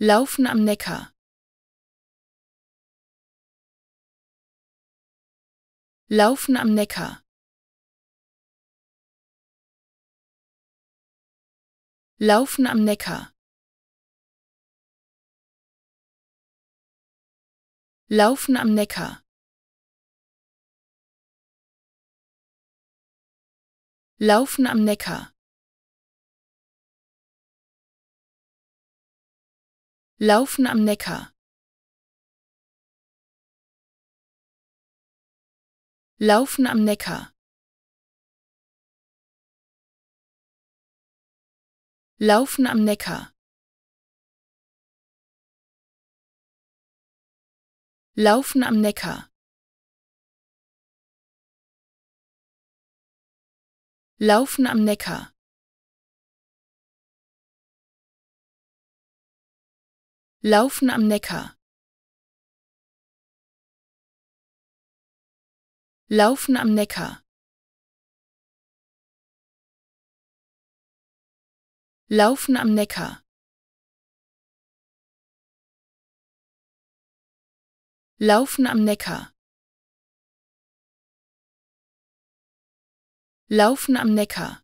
Laufen am Neckar. Laufen am Neckar. Laufen am Neckar. Laufen am Neckar. Laufen am Neckar. Laufen am Neckar. Laufen am Neckar. Laufen am Neckar. Laufen am Neckar. Laufen am Neckar. Laufen am Neckar. Laufen am Neckar. Laufen am Neckar. Laufen am Neckar. Laufen am Neckar.